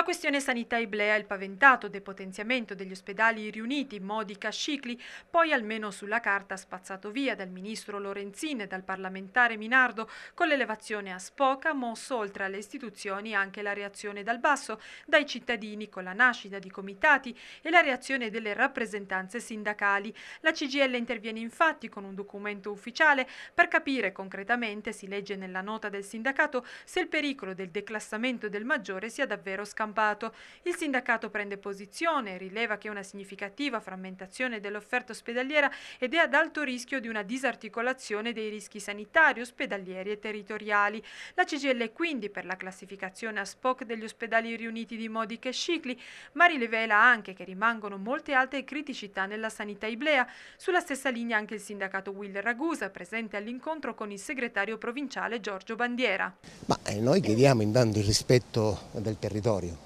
La questione sanità iblea e il paventato depotenziamento degli ospedali riuniti in modica scicli, poi almeno sulla carta spazzato via dal ministro Lorenzin e dal parlamentare Minardo, con l'elevazione a Spoca mosso oltre alle istituzioni anche la reazione dal basso, dai cittadini con la nascita di comitati e la reazione delle rappresentanze sindacali. La CGL interviene infatti con un documento ufficiale per capire concretamente, si legge nella nota del sindacato, se il pericolo del declassamento del maggiore sia davvero scambiato scampato. Il sindacato prende posizione, rileva che una significativa frammentazione dell'offerta ospedaliera ed è ad alto rischio di una disarticolazione dei rischi sanitari, ospedalieri e territoriali. La CGL quindi per la classificazione a SPOC degli ospedali riuniti di Modica e Scicli, ma rilevela anche che rimangono molte altre criticità nella sanità iblea. Sulla stessa linea anche il sindacato Will Ragusa, presente all'incontro con il segretario provinciale Giorgio Bandiera. Ma eh, noi chiediamo intanto il rispetto del territorio,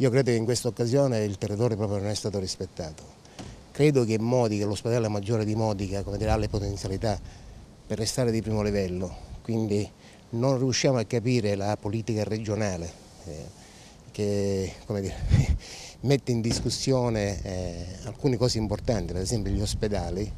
io credo che in questa occasione il territorio proprio non è stato rispettato. Credo che Modica, l'ospedale maggiore di Modica, come dirà, ha le potenzialità per restare di primo livello, quindi non riusciamo a capire la politica regionale eh, che dire, mette in discussione eh, alcune cose importanti, ad esempio gli ospedali.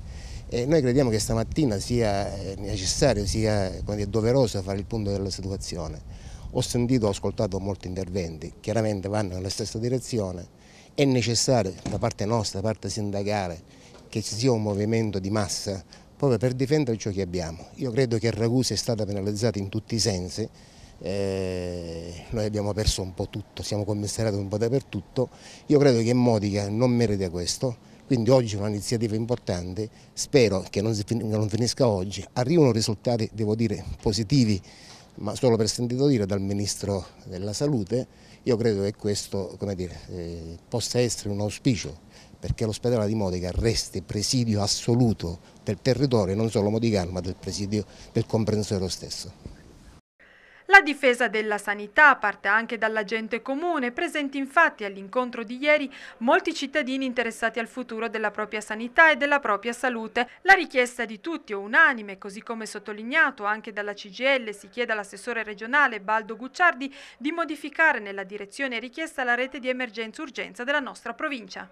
E noi crediamo che stamattina sia eh, necessario, sia dire, doveroso fare il punto della situazione ho sentito, e ascoltato molti interventi, chiaramente vanno nella stessa direzione. È necessario da parte nostra, da parte sindacale, che ci sia un movimento di massa proprio per difendere ciò che abbiamo. Io credo che Ragusa è stata penalizzata in tutti i sensi, eh, noi abbiamo perso un po' tutto, siamo commissariati un po' dappertutto, io credo che Modica non merita questo, quindi oggi è un'iniziativa importante, spero che non, si, che non finisca oggi, arrivano risultati, devo dire, positivi ma solo per sentito dire dal Ministro della Salute, io credo che questo dire, eh, possa essere un auspicio perché l'ospedale di Modica resti presidio assoluto del territorio, non solo modicano, ma del presidio del comprensorio stesso. La difesa della sanità parte anche dalla gente comune, presenti infatti all'incontro di ieri molti cittadini interessati al futuro della propria sanità e della propria salute. La richiesta di tutti è unanime, così come sottolineato anche dalla CGL, si chiede all'assessore regionale Baldo Gucciardi di modificare nella direzione richiesta la rete di emergenza-urgenza della nostra provincia.